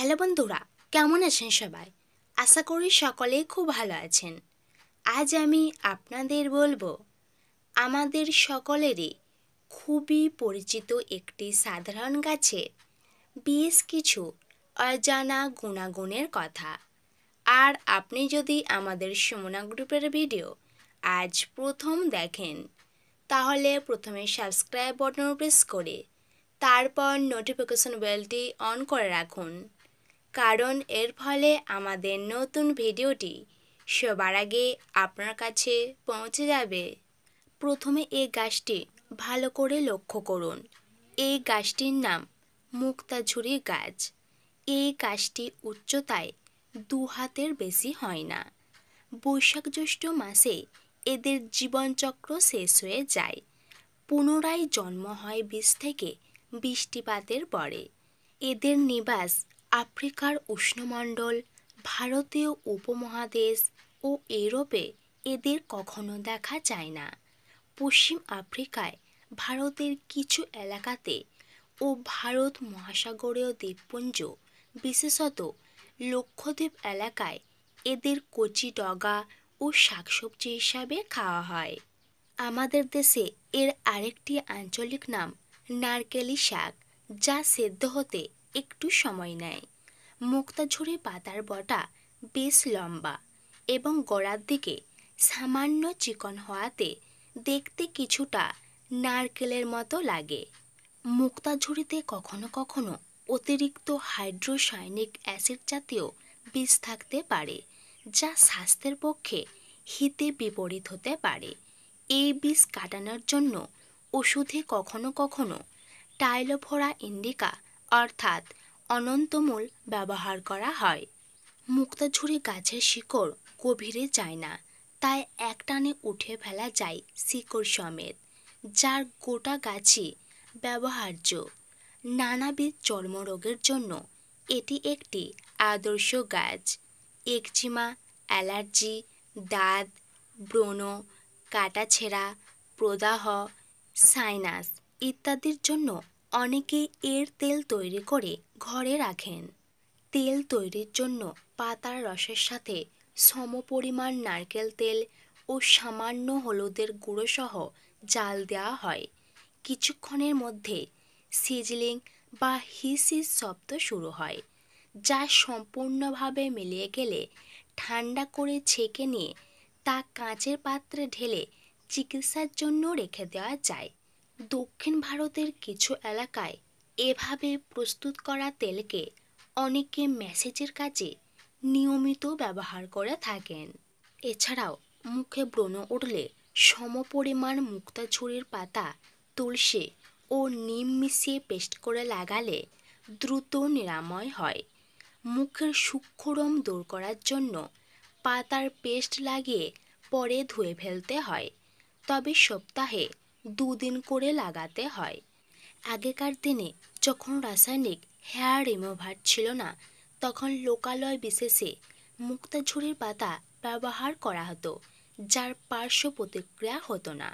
hello বন্ধুরা কেমন আছেন সবাই আশা করি সকলে খুব ভালো আছেন আজ আমি আপনাদের বলবো আমাদের সকলেরই খুবই পরিচিত একটি সাধারণ গাছে বেশ কিছু অজানা গুণাগুণের কথা আর আপনি যদি আমাদের সুমনা গ্রুপের ভিডিও আজ প্রথম দেখেন তাহলে প্রথমে সাবস্ক্রাইব বটন প্রেস করে তারপর নোটিফিকেশন বেলটি অন করে রাখুন কারণ এর ফলে আমাদের নতুন ভিডিওটি সবার আগে আপনার কাছে পৌঁছে যাবে প্রথমে এই গাছটি ভালো করে লক্ষ্য করুন এই গাছটির নাম মুক্তাঝুরি গাছ এই গাছটি উচ্চতায় দু হাতের বেশি হয় না বৈশাখ জ্যৈষ্ঠ মাসে এদের জীবনচক্র শেষ হয়ে যায় পুনরায় জন্ম হয় বীজ থেকে বৃষ্টিপাতের পরে এদের নিবাস আফ্রিকার উষ্ণমণ্ডল ভারতীয় উপমহাদেশ ও ইউরোপে এদের কখনো দেখা যায় না পশ্চিম আফ্রিকায় ভারতের কিছু এলাকাতে ও ভারত মহাসাগরীয় দ্বীপপুঞ্জ বিশেষত লক্ষদ্বীপ এলাকায় এদের কচি ডগা ও শাকসবজি হিসাবে খাওয়া হয় আমাদের দেশে এর আরেকটি আঞ্চলিক নাম নারকেলি শাক যা সেদ্ধ হতে একটু সময় নেয় মুক্তাঝুরি পাতার বটা বেশ লম্বা এবং গোড়ার দিকে সামান্য চিকন হওয়াতে দেখতে কিছুটা নারকেলের মতো লাগে মুক্তাঝুরিতে কখনো কখনো অতিরিক্ত হাইড্রোসায়নিক অ্যাসিড জাতীয় বীজ থাকতে পারে যা স্বাস্থ্যের পক্ষে হিতে বিপরীত হতে পারে এই বীজ কাটানোর জন্য ওষুধে কখনো কখনো টাইলোফোরা ইন্ডিকা অর্থাৎ অনন্তমূল ব্যবহার করা হয় মুক্তাঝুরি গাছের শিকড় গভীরে যায় না তাই একটানে উঠে ফেলা যায় শিকড় সমেত যার গোটা গাছই ব্যবহার্য নানাবিধ চর্মরোগের জন্য এটি একটি আদর্শ গাছ একচিমা অ্যালার্জি দাঁত ব্রণ কাটাছেঁড়া প্রদাহ সাইনাস ইত্যাদির জন্য অনেকে এর তেল তৈরি করে ঘরে রাখেন তেল তৈরির জন্য পাতার রসের সাথে সমপরিমাণ নারকেল তেল ও সামান্য হলুদের গুঁড়ো সহ জাল দেওয়া হয় কিছুক্ষণের মধ্যে সিজলিং বা হিসিস শব্দ শুরু হয় যা সম্পূর্ণভাবে মিলিয়ে গেলে ঠান্ডা করে ছেঁকে নিয়ে তা কাঁচের পাত্রে ঢেলে চিকিৎসার জন্য রেখে দেওয়া যায় দক্ষিণ ভারতের কিছু এলাকায় এভাবে প্রস্তুত করা তেলকে অনেকে মেসেজের কাজে নিয়মিত ব্যবহার করে থাকেন এছাড়াও মুখে ব্রণ উঠলে সমপরিমাণ মুক্তা ঝুড়ির পাতা তুলসী ও নিম মিশিয়ে পেস্ট করে লাগালে দ্রুত নিরাময় হয় মুখের সূক্ষ্মরম দূর করার জন্য পাতার পেস্ট লাগিয়ে পরে ধুয়ে ফেলতে হয় তবে সপ্তাহে দুদিন করে লাগাতে হয় আগেকার দিনে যখন রাসায়নিক হেয়ার রিমুভার ছিল না তখন লোকালয় বিশেষে মুক্তাঝুরির পাতা ব্যবহার করা হতো যার পার্শ্ব প্রতিক্রিয়া হতো না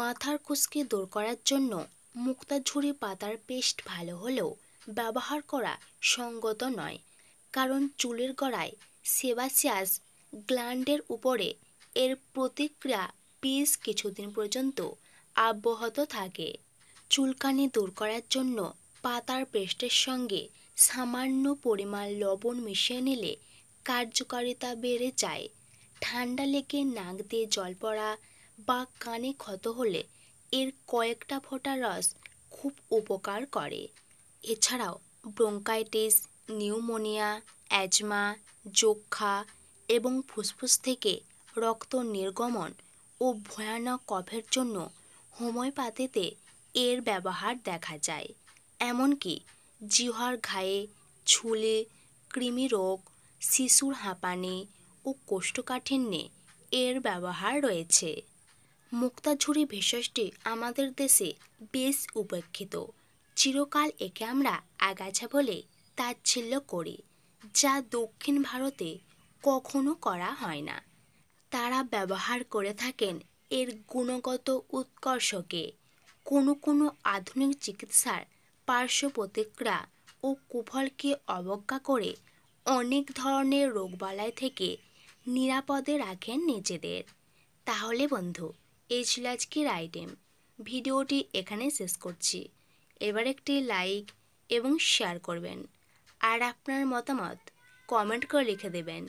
মাথার কুসকে দূর করার জন্য মুক্তাঝুরি পাতার পেস্ট ভালো হলেও ব্যবহার করা সঙ্গত নয় কারণ চুলের গড়ায় সেবাসিয়াস গ্ল্যান্ডের উপরে এর প্রতিক্রিয়া পিস কিছুদিন পর্যন্ত অব্যাহত থাকে চুলকানি দূর করার জন্য পাতার পেস্টের সঙ্গে সামান্য পরিমাণ লবণ মিশিয়ে নিলে কার্যকারিতা বেড়ে যায় ঠান্ডা লেগে নাক দিয়ে জল পড়া বা কানে ক্ষত হলে এর কয়েকটা ফোটা রস খুব উপকার করে এছাড়াও ব্রঙ্কাইটিস নিউমোনিয়া অ্যাজমা যক্ষা এবং ফুসফুস থেকে রক্ত নির্গমন ও ভয়ানক কফের জন্য হোমিওপ্যাথিতে এর ব্যবহার দেখা যায় এমনকি জিহ্বার ঘায়ে ছুলে কৃমি রোগ শিশুর হাঁপানি ও কোষ্ঠকাঠিন্যে এর ব্যবহার রয়েছে মুক্তাঝুরি ভেষজটি আমাদের দেশে বেশ উপেক্ষিত চিরকাল একে আমরা আগাছা বলে তাচ্ছিল্য করি যা দক্ষিণ ভারতে কখনো করা হয় না তারা ব্যবহার করে থাকেন এর গুণগত উৎকর্ষকে কোনো কোনো আধুনিক চিকিৎসার পার্শ্ব প্রতিক্রিয়া ও কুফলকে অবজ্ঞা করে অনেক ধরনের রোগবালাই থেকে নিরাপদে রাখেন নিজেদের তাহলে বন্ধু এই ছিল আজকের আইটেম ভিডিওটি এখানে শেষ করছি এবার একটি লাইক এবং শেয়ার করবেন আর আপনার মতামত কমেন্ট করে লিখে দেবেন